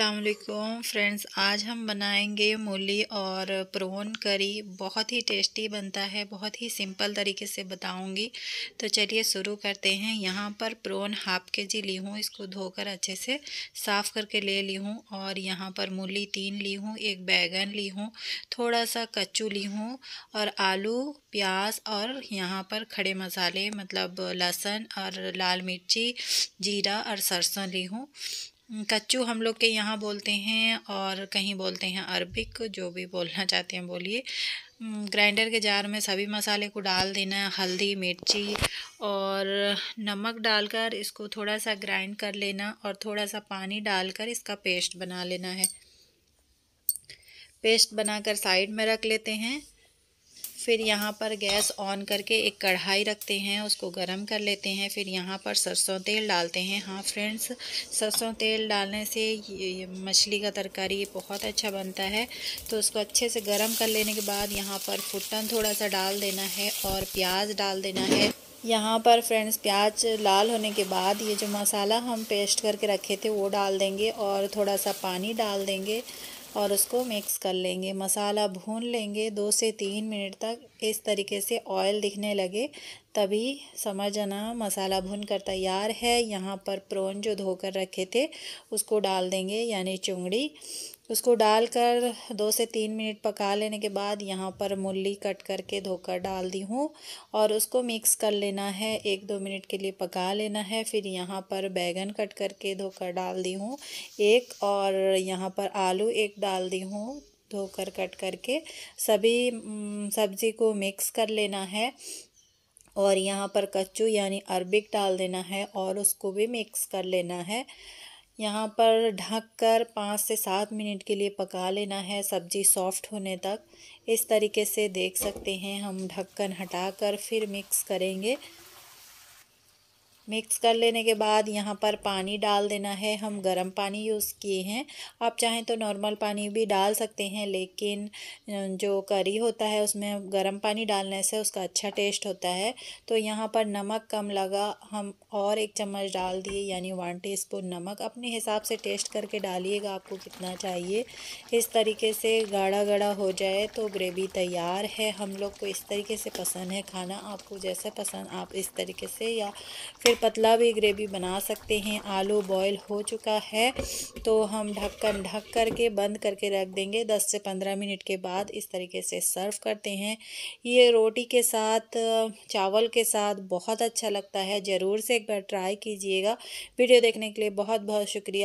Aslam friends आज हम बनाएंगे मूली और प्रोन करी बहुत ही टेस्टी बनता है बहुत ही सिंपल तरीके से बताऊंगी तो चलिए शुरू करते हैं यहाँ पर प्रोन हाफ के जी ली हूँ इसको धोकर अच्छे से साफ़ करके ले ली हूँ और यहाँ पर मूली तीन ली हूँ एक बैगन ली हूँ थोड़ा सा कच्चू ली हूँ और आलू प्याज और यहाँ पर खड़े मसाले मतलब लहसुन और लाल मिर्ची जीरा और सरसों ली हूँ कच्चू हम लोग के यहाँ बोलते हैं और कहीं बोलते हैं अरबिक जो भी बोलना चाहते हैं बोलिए ग्राइंडर के जार में सभी मसाले को डाल देना हल्दी मिर्ची और नमक डालकर इसको थोड़ा सा ग्राइंड कर लेना और थोड़ा सा पानी डालकर इसका पेस्ट बना लेना है पेस्ट बनाकर साइड में रख लेते हैं फिर यहाँ पर गैस ऑन करके एक कढ़ाई रखते हैं उसको गर्म कर लेते हैं फिर यहाँ पर सरसों तेल डालते हैं हाँ फ्रेंड्स सरसों तेल डालने से मछली का तरकारी बहुत अच्छा बनता है तो उसको अच्छे से गर्म कर लेने के बाद यहाँ पर फुटन थोड़ा सा डाल देना है और प्याज डाल देना है यहाँ पर फ्रेंड्स प्याज लाल होने के बाद ये जो मसाला हम पेस्ट करके रखे थे वो डाल देंगे और थोड़ा सा पानी डाल देंगे और उसको मिक्स कर लेंगे मसाला भून लेंगे दो से तीन मिनट तक इस तरीके से ऑयल दिखने लगे तभी समझ आना मसाला भून कर तैयार है यहाँ पर प्रोन जो धोकर रखे थे उसको डाल देंगे यानी चुंगड़ी उसको डालकर दो से तीन मिनट पका लेने के बाद यहाँ पर मूली कट करके धोकर डाल दी हूँ और उसको मिक्स कर लेना है एक दो मिनट के लिए पका लेना है फिर यहाँ पर बैगन कट करके धोकर डाल दी हूँ एक और यहाँ पर आलू एक डाल दी हूँ धोकर कट करके सभी सब्ज़ी को मिक्स कर लेना है और यहाँ पर कच्चू यानी अरबिक डाल देना है और उसको भी मिक्स कर लेना है यहाँ पर ढक कर पाँच से सात मिनट के लिए पका लेना है सब्ज़ी सॉफ्ट होने तक इस तरीके से देख सकते हैं हम ढक्कन हटाकर फिर मिक्स करेंगे मिक्स कर लेने के बाद यहाँ पर पानी डाल देना है हम गर्म पानी यूज़ किए हैं आप चाहें तो नॉर्मल पानी भी डाल सकते हैं लेकिन जो करी होता है उसमें गर्म पानी डालने से उसका अच्छा टेस्ट होता है तो यहाँ पर नमक कम लगा हम और एक चम्मच डाल दिए यानी वन टीस्पून नमक अपने हिसाब से टेस्ट करके डालिएगा आपको कितना चाहिए इस तरीके से गाढ़ा गाढ़ा हो जाए तो ग्रेवी तैयार है हम लोग को इस तरीके से पसंद है खाना आपको जैसे पसंद आप इस तरीके से या फिर बिल्कुल पतला भी ग्रेवी बना सकते हैं आलू बॉईल हो चुका है तो हम ढक्कन ढक कर के बंद करके रख देंगे 10 से 15 मिनट के बाद इस तरीके से सर्व करते हैं ये रोटी के साथ चावल के साथ बहुत अच्छा लगता है ज़रूर से एक बार ट्राई कीजिएगा वीडियो देखने के लिए बहुत बहुत शुक्रिया